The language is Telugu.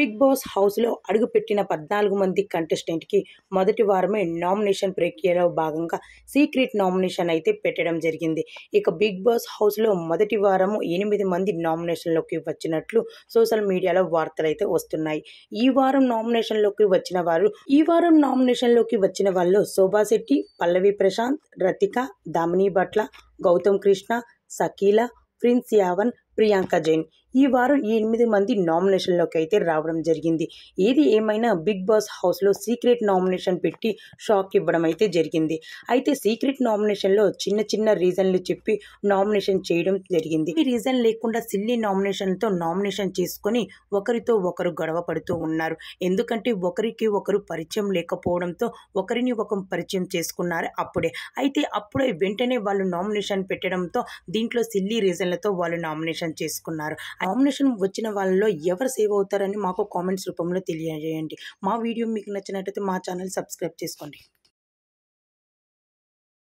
బిగ్ బాస్ హౌస్లో అడుగుపెట్టిన పద్నాలుగు మంది కంటెస్టెంట్కి మొదటి వారమే నామినేషన్ ప్రక్రియలో భాగంగా సీక్రెట్ నామినేషన్ అయితే పెట్టడం జరిగింది ఇక బిగ్ బాస్ హౌస్లో మొదటి వారము ఎనిమిది మంది నామినేషన్లోకి వచ్చినట్లు సోషల్ మీడియాలో వార్తలు అయితే వస్తున్నాయి ఈ వారం నామినేషన్లోకి వచ్చిన వారు ఈ వారం నామినేషన్లోకి వచ్చిన వాళ్ళు శోభాశెట్టి పల్లవి ప్రశాంత్ రతిక దామినీ భట్ల గౌతమ్ కృష్ణ సకీల ప్రిన్స్ యావన్ ప్రియాంక జైన్ ఈ వారం ఈ ఎనిమిది మంది నామినేషన్లోకి అయితే రావడం జరిగింది ఏది ఏమైనా బిగ్ బాస్ హౌస్లో సీక్రెట్ నామినేషన్ పెట్టి షాక్ ఇవ్వడం అయితే జరిగింది అయితే సీక్రెట్ నామినేషన్లో చిన్న చిన్న రీజన్లు చెప్పి నామినేషన్ చేయడం జరిగింది ఈ రీజన్ లేకుండా సిల్లీ నామినేషన్తో నామినేషన్ చేసుకొని ఒకరితో ఒకరు గొడవ పడుతూ ఉన్నారు ఎందుకంటే ఒకరికి ఒకరు పరిచయం లేకపోవడంతో ఒకరిని ఒకరు పరిచయం చేసుకున్నారు అప్పుడే అయితే అప్పుడే వెంటనే వాళ్ళు నామినేషన్ పెట్టడంతో దీంట్లో సిల్లీ రీజన్లతో వాళ్ళు నామినేషన్ చేసుకున్నారు నామినేషన్ వచ్చిన వాళ్ళలో ఎవరు సేవ్ అవుతారని మాకు కామెంట్స్ రూపంలో తెలియజేయండి మా వీడియో మీకు నచ్చినట్టయితే మా ఛానల్ సబ్స్క్రైబ్ చేసుకోండి